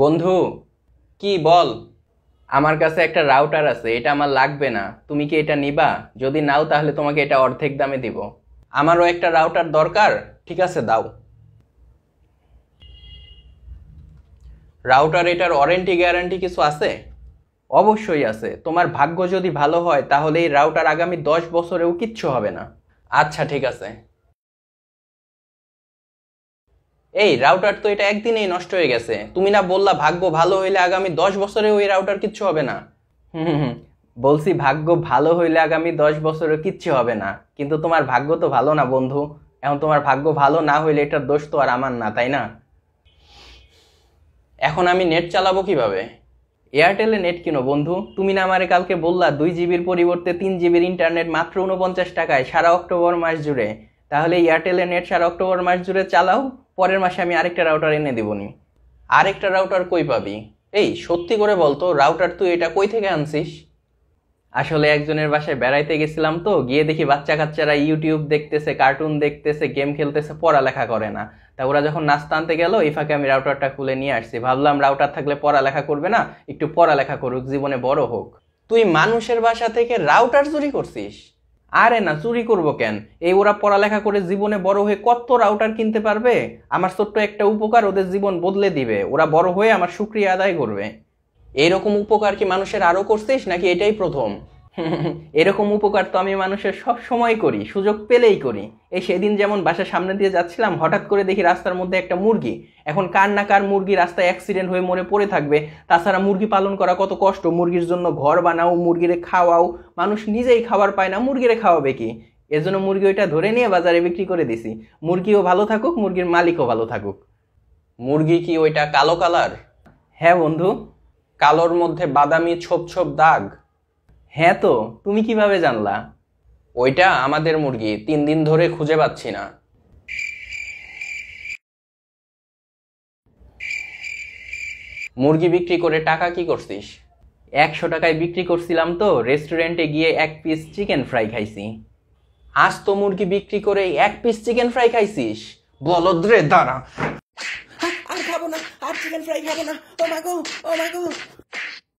বন্ধু কি বল আমার কাছে একটা রাউটার আছে এটা আমার লাগবে না তুমি কি এটা নিবা যদি নাও তাহলে তোমাকে এটা অর্ধেক দামে দিব আমারও একটা রাউটার দরকার ঠিক আছে দাও রাউটার এটার ওয়ারেন্টি গ্যারান্টি কিছু আছে অবশ্যই আছে তোমার ভাগ্য যদি ভালো হয় তাহলে এই রাউটার আগামী দশ বছরেও কিচ্ছু হবে না আচ্ছা ঠিক আছে এই রাউটার তো এটা একদিনেই নষ্ট হয়ে গেছে তুমি না বললা ভাগ্য ভালো হইলে আগামী দশ বছরে ওই রাউটার কিচ্ছু হবে না হুম বলছি ভাগ্য ভালো হইলে আগামী দশ বছরে কিচ্ছু হবে না কিন্তু তোমার ভাগ্য তো ভালো না বন্ধু এখন তোমার ভাগ্য ভালো না হইলে এটার দোষ তো আর আমার না তাই না এখন আমি নেট চালাবো কিভাবে এয়ারটেলে নেট কিনো বন্ধু তুমি না আমারে কালকে বললা দুই জিবির পরিবর্তে তিন জিবির ইন্টারনেট মাত্র উনপঞ্চাশ টাকায় সারা অক্টোবর মাস জুড়ে তাহলে এয়ারটেলে নেট সারা অক্টোবর মাস জুড়ে চালাও পরের মাসে আমি আরেকটা রাউটার এনে দেবনি আরেকটা রাউটার কই পাবি এই সত্যি করে বলতো রাউটার তুই এটা কই থেকে আনছিস আসলে একজনের বাসায় বেড়াইতে গেছিলাম তো গিয়ে দেখি বাচ্চা কাচ্চারা ইউটিউব দেখতেছে কার্টুন দেখতেছে গেম খেলতেছে পড়ালেখা করে না তা ওরা যখন নাস্তা আনতে গেল এই ফাঁকে আমি রাউটারটা খুলে নিয়ে আসছি ভাবলাম রাউটার থাকলে পড়ালেখা করবে না একটু পড়ালেখা করুক জীবনে বড় হোক তুই মানুষের বাসা থেকে রাউটার চুরি করছিস আরে না চুরি করবো কেন এই ওরা পড়ালেখা করে জীবনে বড় হয়ে কত রাউটার কিনতে পারবে আমার ছোট্ট একটা উপকার ওদের জীবন বদলে দিবে ওরা বড় হয়ে আমার সুক্রিয়া আদায় করবে এরকম উপকার কি মানুষের আরও করছিস নাকি এটাই প্রথম এরকম উপকার তো আমি মানুষের সব সময় করি সুযোগ পেলেই করি এই সেদিন যেমন বাসার সামনে দিয়ে যাচ্ছিলাম হঠাৎ করে দেখি রাস্তার মধ্যে একটা মুরগি এখন কার না কার মুরগি রাস্তায় অ্যাক্সিডেন্ট হয়ে মরে পড়ে থাকবে তাছাড়া মুরগি পালন করা কত কষ্ট মুরগির জন্য ঘর বানাও মুরগিরে খাওয়াও মানুষ নিজেই খাবার পায় না মুরগিরে খাওয়াবে কি এর জন্য মুরগি ওইটা ধরে নিয়ে বাজারে বিক্রি করে দিছি মুরগিও ভালো থাকুক মুরগির মালিকও ভালো থাকুক মুরগি কি ওইটা কালো কালার হ্যাঁ বন্ধু কালোর মধ্যে বাদামি ছোপ ছোপ দাগ হ্যাঁ তো তুমি কিভাবে জানলা ওইটা আমাদের মুরগি তিন দিন ধরে খুঁজে পাচ্ছি না মুরগি বিক্রি করে টাকা কি করছিস একশো টাকায় বিক্রি করছিলাম তো রেস্টুরেন্টে গিয়ে এক পিস চিকেন ফ্রাই খাইছি আজ তো মুরগি বিক্রি করে এক পিস চিকেন ফ্রাই খাইছিস বলদ্রে দাঁড়া আর খাবো না আর চিকেন ফ্রাই খাবো না ও মাগো ও মাগো